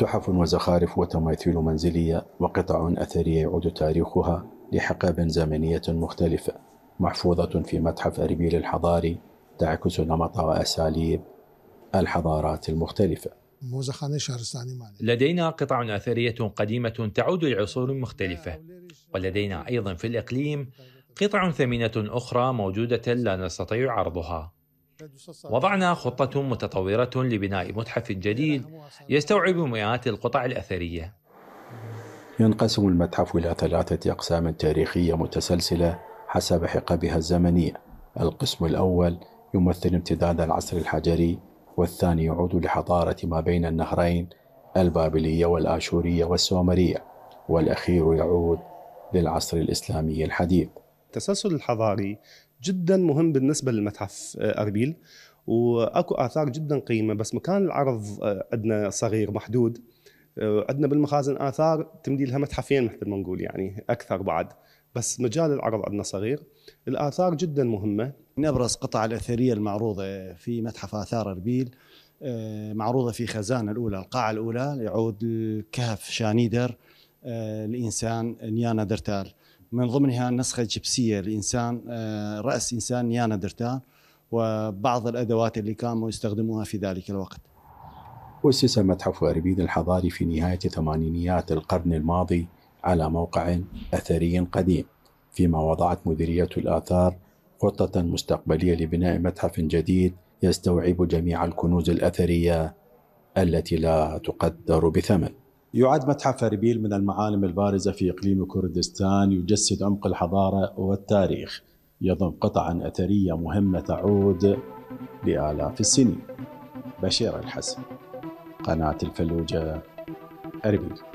تحف وزخارف وتماثيل منزلية وقطع أثرية يعود تاريخها لحقب زمنية مختلفة محفوظة في متحف أربيل الحضاري تعكس نمط وأساليب الحضارات المختلفة لدينا قطع أثرية قديمة تعود لعصور مختلفة ولدينا أيضا في الإقليم قطع ثمينة أخرى موجودة لا نستطيع عرضها وضعنا خطة متطورة لبناء متحف جديد يستوعب مئات القطع الأثرية ينقسم المتحف إلى ثلاثة أقسام تاريخية متسلسلة حسب حقبها الزمنية القسم الأول يمثل امتداد العصر الحجري والثاني يعود لحضارة ما بين النهرين البابلية والآشورية والسومرية والأخير يعود للعصر الإسلامي الحديث التسلسل الحضاري جدا مهم بالنسبه للمتحف آه، اربيل واكو اثار جدا قيمه بس مكان العرض آه، عندنا صغير محدود آه، عندنا بالمخازن اثار تمدي لها متحفين مثل ما نقول يعني اكثر بعد بس مجال العرض عندنا صغير الاثار جدا مهمه من ابرز قطع الاثريه المعروضه في متحف اثار اربيل معروضه في خزانه الاولى القاعه الاولى يعود لكهف شانيدر الانسان نيانا درتال من ضمنها نسخة جبسية لإنسان آه، رأس إنسان يانا وبعض الأدوات اللي كانوا يستخدموها في ذلك الوقت أسس متحف اربيد الحضاري في نهاية ثمانينيات القرن الماضي على موقع أثري قديم فيما وضعت مديرية الآثار خطة مستقبلية لبناء متحف جديد يستوعب جميع الكنوز الأثرية التي لا تقدر بثمن يعد متحف اربيل من المعالم البارزه في اقليم كردستان يجسد عمق الحضاره والتاريخ يضم قطعا اثريه مهمه تعود لالاف السنين بشير الحسن قناه الفلوجه اربيل